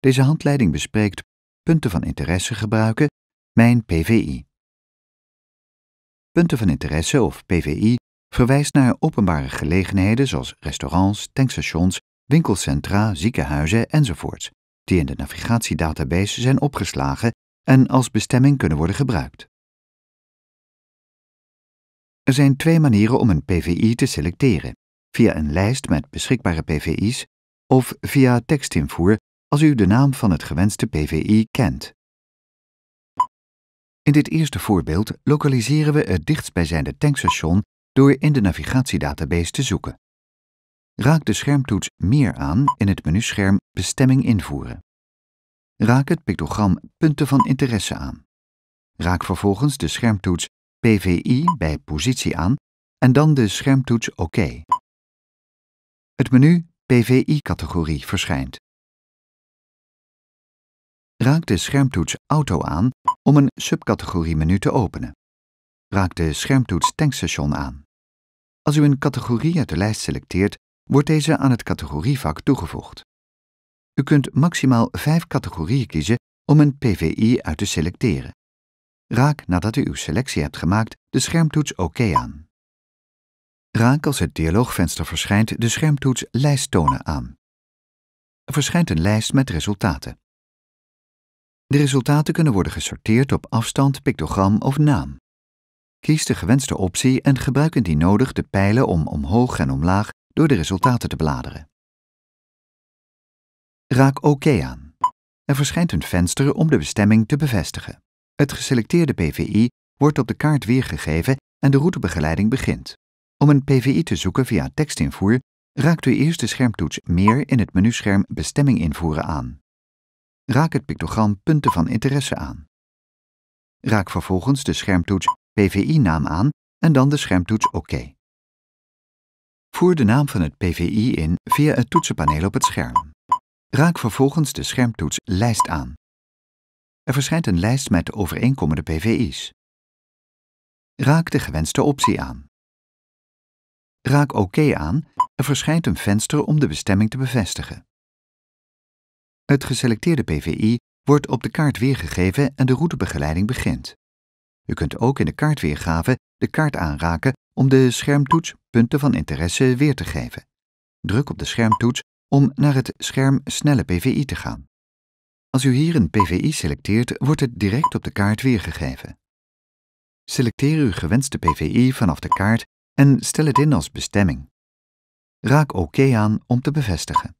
Deze handleiding bespreekt punten van interesse gebruiken, mijn PVI. Punten van interesse of PVI verwijst naar openbare gelegenheden zoals restaurants, tankstations, winkelcentra, ziekenhuizen enzovoorts, die in de navigatiedatabase zijn opgeslagen en als bestemming kunnen worden gebruikt. Er zijn twee manieren om een PVI te selecteren: via een lijst met beschikbare PVI's of via tekstinvoer als u de naam van het gewenste PVI kent. In dit eerste voorbeeld lokaliseren we het dichtstbijzijnde tankstation door in de navigatiedatabase te zoeken. Raak de schermtoets Meer aan in het menuscherm Bestemming invoeren. Raak het pictogram Punten van interesse aan. Raak vervolgens de schermtoets PVI bij Positie aan en dan de schermtoets OK. Het menu PVI-categorie verschijnt. Raak de schermtoets Auto aan om een subcategorie menu te openen. Raak de schermtoets Tankstation aan. Als u een categorie uit de lijst selecteert, wordt deze aan het categorievak toegevoegd. U kunt maximaal vijf categorieën kiezen om een PVI uit te selecteren. Raak nadat u uw selectie hebt gemaakt de schermtoets OK aan. Raak als het dialoogvenster verschijnt de schermtoets Lijst tonen aan. Er verschijnt een lijst met resultaten. De resultaten kunnen worden gesorteerd op afstand, pictogram of naam. Kies de gewenste optie en gebruik indien nodig de pijlen om omhoog en omlaag door de resultaten te bladeren. Raak OK aan. Er verschijnt een venster om de bestemming te bevestigen. Het geselecteerde PVI wordt op de kaart weergegeven en de routebegeleiding begint. Om een PVI te zoeken via tekstinvoer, raakt u eerst de schermtoets Meer in het menuscherm Bestemming invoeren aan. Raak het pictogram punten van interesse aan. Raak vervolgens de schermtoets PVI-naam aan en dan de schermtoets OK. Voer de naam van het PVI in via het toetsenpaneel op het scherm. Raak vervolgens de schermtoets Lijst aan. Er verschijnt een lijst met de overeenkomende PVI's. Raak de gewenste optie aan. Raak OK aan, er verschijnt een venster om de bestemming te bevestigen. Het geselecteerde PVI wordt op de kaart weergegeven en de routebegeleiding begint. U kunt ook in de kaartweergave de kaart aanraken om de schermtoets punten van interesse weer te geven. Druk op de schermtoets om naar het scherm Snelle PVI te gaan. Als u hier een PVI selecteert, wordt het direct op de kaart weergegeven. Selecteer uw gewenste PVI vanaf de kaart en stel het in als bestemming. Raak OK aan om te bevestigen.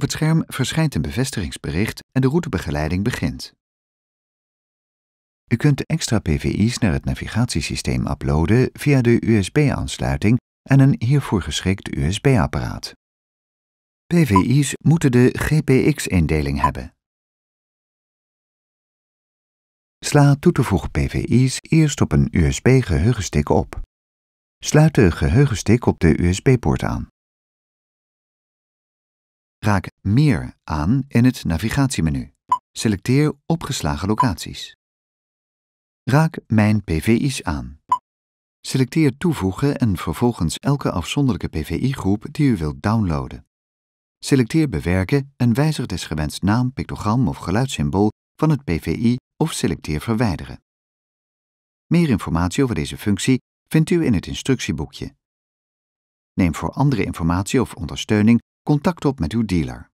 Op het scherm verschijnt een bevestigingsbericht en de routebegeleiding begint. U kunt extra PVI's naar het navigatiesysteem uploaden via de USB-aansluiting en een hiervoor geschikt USB-apparaat. PVI's moeten de GPX-indeling hebben. Sla toe te voegen PVI's eerst op een USB-geheugenstick op. Sluit de geheugenstik op de USB-poort aan. Raak Meer aan in het navigatiemenu. Selecteer Opgeslagen locaties. Raak Mijn PVI's aan. Selecteer Toevoegen en vervolgens elke afzonderlijke PVI-groep die u wilt downloaden. Selecteer Bewerken en wijzig desgewenst naam, pictogram of geluidssymbool van het PVI of selecteer Verwijderen. Meer informatie over deze functie vindt u in het instructieboekje. Neem voor andere informatie of ondersteuning contact op met uw dealer.